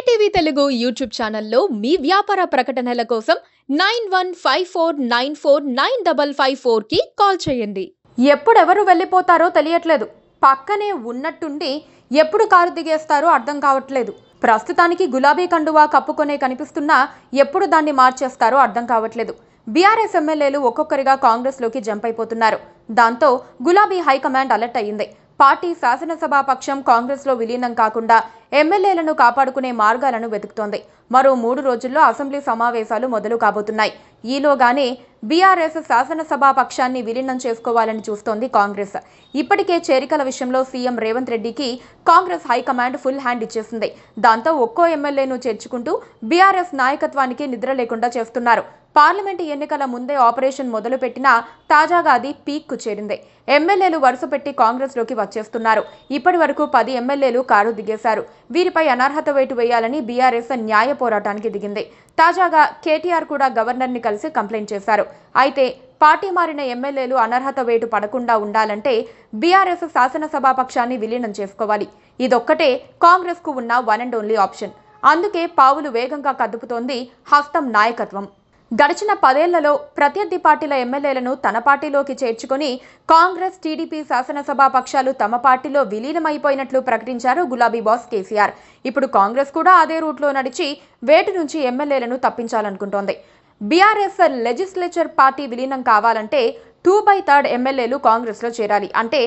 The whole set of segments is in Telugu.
కేటీవీ తెలుగు యూట్యూబ్ ఛానల్లో మీ వ్యాపార ప్రకటనల కోసం nine one five four nine four nine double five ఫోర్కి కాల్ చేయండి ఎప్పుడెవరు వెళ్ళిపోతారో తెలియట్లేదు పక్కనే ఉన్నట్టుండి ఎప్పుడు కారు దిగేస్తారో అర్థం కావట్లేదు ప్రస్తుతానికి గులాబీ కండువా కప్పుకొనే కనిపిస్తున్నా ఎప్పుడు దాన్ని మార్చేస్తారో అర్థం కావట్లేదు బీఆర్ఎస్ ఎమ్మెల్యేలు ఒక్కొక్కరిగా కాంగ్రెస్లోకి జంప్ అయిపోతున్నారు దాంతో గులాబీ హైకమాండ్ అలర్ట్ అయ్యింది పార్టీ శాసనసభాపక్షం కాంగ్రెస్లో విలీనం కాకుండా ఎమ్మెల్యేలను కాపాడుకునే మార్గాలను వెతుకుతోంది మరో మూడు రోజుల్లో అసెంబ్లీ సమావేశాలు మొదలు కాబోతున్నాయి ఈలోగానే బీఆర్ఎస్ శాసనసభా పక్షాన్ని విలీనం చేసుకోవాలని చూస్తోంది కాంగ్రెస్ ఇప్పటికే చేరికల విషయంలో సీఎం రేవంత్ రెడ్డికి కాంగ్రెస్ హైకమాండ్ ఫుల్ హ్యాండ్ ఇచ్చేసింది దాంతో ఒక్కో ఎమ్మెల్యేను చేర్చుకుంటూ బీఆర్ఎస్ నాయకత్వానికి నిద్ర లేకుండా చేస్తున్నారు పార్లమెంటు ఎన్నికల ముందే ఆపరేషన్ మొదలుపెట్టినా తాజాగా అది పీక్కు చేరింది ఎమ్మెల్యేలు వరుసపెట్టి కాంగ్రెస్లోకి వచ్చేస్తున్నారు ఇప్పటి వరకు పది ఎమ్మెల్యేలు కారు దిగేశారు వీరిపై అనర్హత వేటు వేయాలని బీఆర్ఎస్ న్యాయ పోరాటానికి దిగింది తాజాగా కేటీఆర్ కూడా గవర్నర్ని కలిసి కంప్లైంట్ చేశారు అయితే పార్టీ మారిన ఎమ్మెల్యేలు అనర్హత వేటు పడకుండా ఉండాలంటే బీఆర్ఎస్ శాసనసభాపక్షాన్ని విలీనం చేసుకోవాలి ఇదొక్కటే కాంగ్రెస్కు ఉన్న వన్ అండ్ ఓన్లీ ఆప్షన్ అందుకే పావులు వేగంగా కదుపుతోంది హస్తం నాయకత్వం గడిచిన పదేళ్లలో ప్రత్యర్థి పార్టీల ఎమ్మెల్యేలను తన పార్టీలోకి చేర్చుకుని కాంగ్రెస్ టీడీపీ శాసనసభా పక్షాలు తమ పార్టీలో విలీనమైపోయినట్లు ప్రకటించారు గులాబీ బాస్ కేసీఆర్ ఇప్పుడు కాంగ్రెస్ కూడా అదే రూట్లో నడిచి వేటు నుంచి ఎమ్మెల్యేలను తప్పించాలనుకుంటోంది బీఆర్ఎస్ఎల్ లెజిస్లేచర్ పార్టీ విలీనం కావాలంటే టూ బై థర్డ్ ఎమ్మెల్యేలు కాంగ్రెస్లో చేరాలి అంటే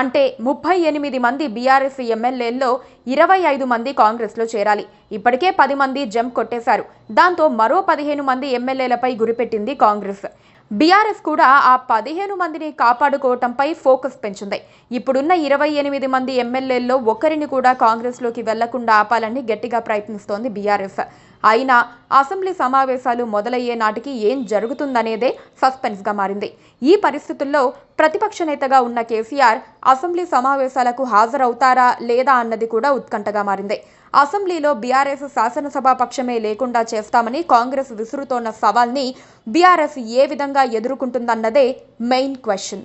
అంటే ముప్పై ఎనిమిది మంది బీఆర్ఎస్ ఎమ్మెల్యేల్లో ఇరవై ఐదు మంది కాంగ్రెస్లో చేరాలి ఇప్పటికే పది మంది జంప్ కొట్టేశారు దాంతో మరో పదిహేను మంది ఎమ్మెల్యేలపై గురిపెట్టింది కాంగ్రెస్ బీఆర్ఎస్ కూడా ఆ పదిహేను మందిని కాపాడుకోవటంపై ఫోకస్ పెంచింది ఇప్పుడున్న ఇరవై ఎనిమిది మంది ఎమ్మెల్యేల్లో ఒకరిని కూడా కాంగ్రెస్లోకి వెళ్లకుండా ఆపాలని గట్టిగా ప్రయత్నిస్తోంది బీఆర్ఎస్ అయినా అసెంబ్లీ సమావేశాలు మొదలయ్యే నాటికి ఏం జరుగుతుందనేదే సస్పెన్స్గా మారింది ఈ పరిస్థితుల్లో ప్రతిపక్ష నేతగా ఉన్న కేసీఆర్ అసెంబ్లీ సమావేశాలకు హాజరవుతారా లేదా అన్నది కూడా ఉత్కంఠగా మారింది అసెంబ్లీలో బీఆర్ఎస్ శాసనసభా పక్షమే లేకుండా చేస్తామని కాంగ్రెస్ విసురుతోన్న సవాల్ని బీఆర్ఎస్ ఏ విధంగా ఎదుర్కొంటుందన్నదే మెయిన్ క్వశ్చన్